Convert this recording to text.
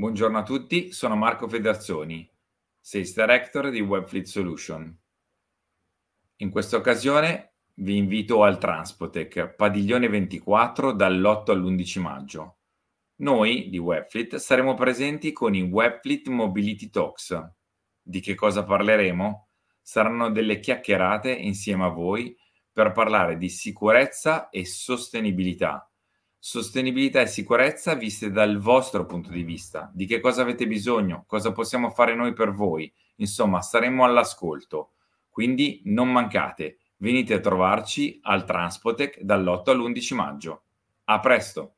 Buongiorno a tutti, sono Marco Federzoni, Sales Director di Webfleet Solution. In questa occasione vi invito al Transpotec Padiglione 24 dall'8 all'11 maggio. Noi di Webfleet saremo presenti con i Webfleet Mobility Talks. Di che cosa parleremo? Saranno delle chiacchierate insieme a voi per parlare di sicurezza e sostenibilità sostenibilità e sicurezza viste dal vostro punto di vista, di che cosa avete bisogno, cosa possiamo fare noi per voi. Insomma, saremo all'ascolto. Quindi non mancate, venite a trovarci al Transpotec dall'8 all'11 maggio. A presto!